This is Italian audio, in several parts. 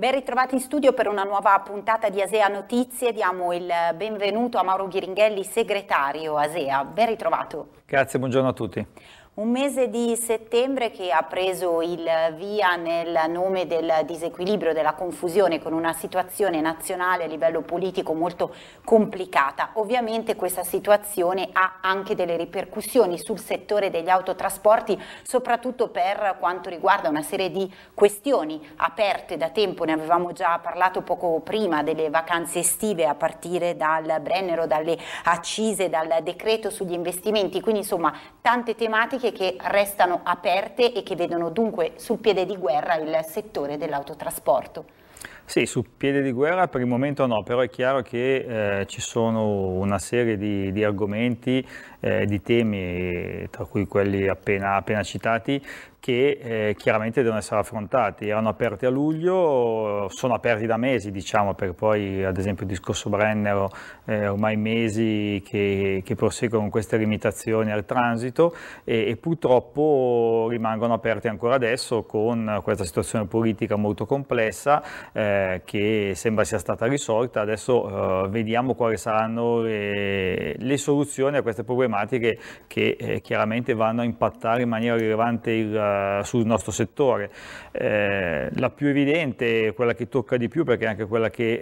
Ben ritrovati in studio per una nuova puntata di ASEA Notizie. Diamo il benvenuto a Mauro Ghiringhelli, segretario ASEA. Ben ritrovato. Grazie, buongiorno a tutti. Un mese di settembre che ha preso il via nel nome del disequilibrio, della confusione con una situazione nazionale a livello politico molto complicata. Ovviamente questa situazione ha anche delle ripercussioni sul settore degli autotrasporti, soprattutto per quanto riguarda una serie di questioni aperte da tempo, ne avevamo già parlato poco prima delle vacanze estive a partire dal Brennero, dalle accise, dal decreto sugli investimenti, quindi insomma tante tematiche tematiche che restano aperte e che vedono dunque sul piede di guerra il settore dell'autotrasporto. Sì, su piede di guerra per il momento no, però è chiaro che eh, ci sono una serie di, di argomenti eh, di temi, tra cui quelli appena, appena citati, che eh, chiaramente devono essere affrontati. Erano aperti a luglio, sono aperti da mesi, diciamo, perché poi ad esempio il discorso Brennero eh, ormai mesi che, che, proseguono queste limitazioni al transito e, e, purtroppo rimangono aperti ancora adesso con questa situazione politica molto complessa eh, che sembra sia stata risolta. Adesso eh, vediamo quali saranno le, le soluzioni a queste problematiche tematiche che eh, chiaramente vanno a impattare in maniera rilevante il, eh, sul nostro settore. Eh, la più evidente, quella che tocca di più perché è anche quella che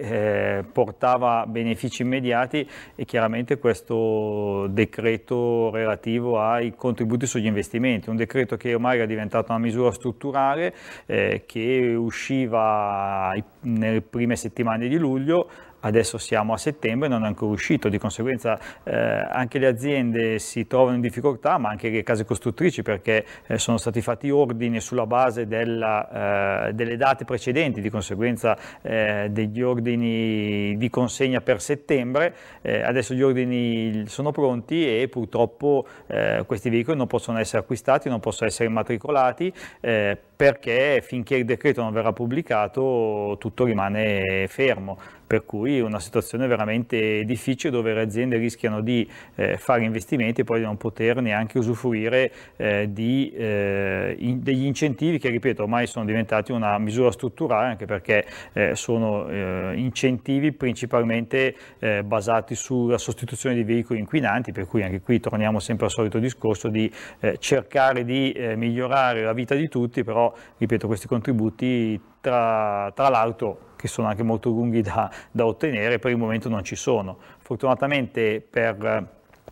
eh, portava benefici immediati è chiaramente questo decreto relativo ai contributi sugli investimenti, un decreto che ormai era diventato una misura strutturale eh, che usciva nelle prime settimane di luglio adesso siamo a settembre e non è ancora uscito, di conseguenza eh, anche le aziende si trovano in difficoltà ma anche le case costruttrici perché eh, sono stati fatti ordini sulla base della, eh, delle date precedenti, di conseguenza eh, degli ordini di consegna per settembre, eh, adesso gli ordini sono pronti e purtroppo eh, questi veicoli non possono essere acquistati, non possono essere immatricolati perché finché il decreto non verrà pubblicato tutto rimane fermo, per cui cui una situazione veramente difficile dove le aziende rischiano di eh, fare investimenti e poi di non poter neanche usufruire eh, di, eh, in, degli incentivi che, ripeto, ormai sono diventati una misura strutturale anche perché eh, sono eh, incentivi principalmente eh, basati sulla sostituzione di veicoli inquinanti, per cui anche qui torniamo sempre al solito discorso di cercare di migliorare la vita di tutti, però, ripeto, questi contributi tra, tra l'auto che sono anche molto lunghi da, da ottenere, per il momento non ci sono. Fortunatamente per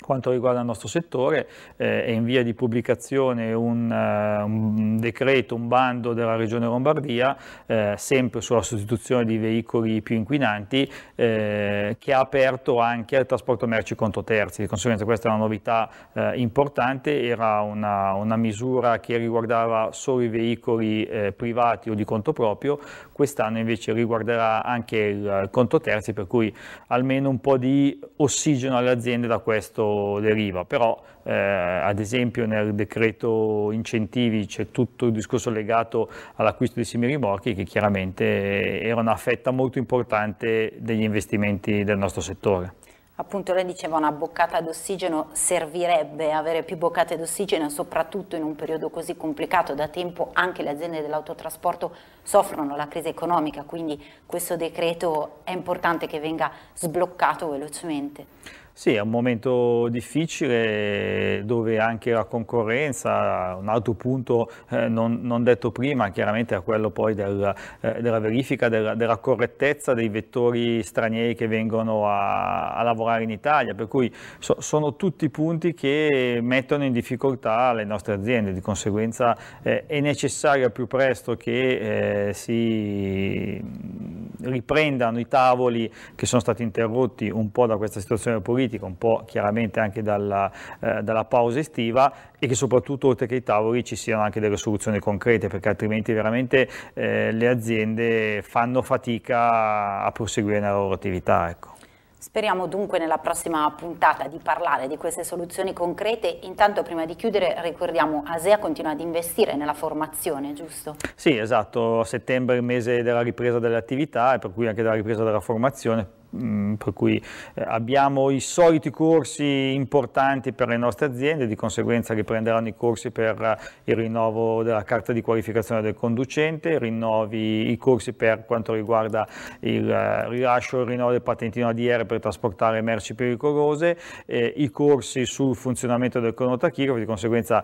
quanto riguarda il nostro settore eh, è in via di pubblicazione un, uh, un, decreto, un bando della Regione Lombardia, eh, sempre sulla sostituzione di veicoli più inquinanti, eh, che ha aperto anche al trasporto merci conto terzi. Di conseguenza questa è una novità eh, importante, era una, una, misura che riguardava solo i veicoli eh, privati o di conto proprio, quest'anno invece riguarderà anche il, il conto terzi, per cui almeno un po' di ossigeno alle aziende da questo deriva, però eh, ad esempio nel decreto incentivi c'è tutto il discorso legato all'acquisto di semi rimorchi che chiaramente era una fetta molto importante degli investimenti del nostro settore. Appunto lei diceva una boccata d'ossigeno servirebbe, avere più boccate d'ossigeno soprattutto in un periodo così complicato, da tempo anche le aziende dell'autotrasporto soffrono la crisi economica, quindi questo decreto è importante che venga sbloccato velocemente. Sì, è un momento difficile eh, dove anche la concorrenza, un altro punto eh, non, non, detto prima, chiaramente è quello poi del, eh, della verifica della, della, correttezza dei vettori stranieri che vengono a, a lavorare in Italia, per cui so, sono tutti punti che mettono in difficoltà le nostre aziende, di conseguenza eh, è necessario più presto che eh, si mm, riprendano i tavoli che sono stati interrotti un po' da questa situazione politica politica, un po' chiaramente anche dalla, eh, dalla pausa estiva e che soprattutto oltre che i tavoli ci siano anche delle soluzioni concrete perché altrimenti veramente eh, le aziende fanno fatica a proseguire nella loro attività. Ecco. Speriamo dunque nella prossima puntata di parlare di queste soluzioni concrete. Intanto prima di chiudere ricordiamo ASEA continua ad investire nella formazione, giusto? Sì, esatto. A settembre è il mese della ripresa delle attività e per cui anche della ripresa della formazione Mm, per cui eh, abbiamo i soliti corsi importanti per le nostre aziende, di conseguenza riprenderanno i corsi per eh, il rinnovo della carta di qualificazione del conducente, rinnovi i corsi per quanto riguarda il eh, rilascio e il rinnovo del patentino ADR per trasportare merci pericolose, eh, i corsi sul funzionamento del cronotachigrafo, di conseguenza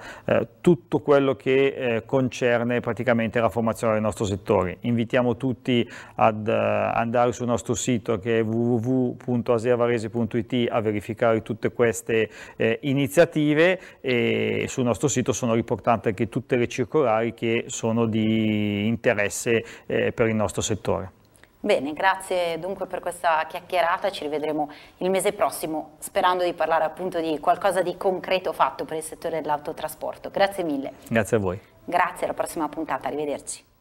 tutto quello che concerne praticamente la formazione del nostro settore. Invitiamo tutti ad andare sul nostro sito che è www.asiavarese.it a verificare tutte queste eh, iniziative e sul nostro sito sono riportate anche tutte le circolari che sono di interesse eh, per il nostro settore. Bene, grazie dunque per questa chiacchierata, ci rivedremo il mese prossimo sperando di parlare appunto di qualcosa di concreto fatto per il settore dell'autotrasporto. Grazie mille. Grazie a voi. Grazie, alla prossima puntata, arrivederci.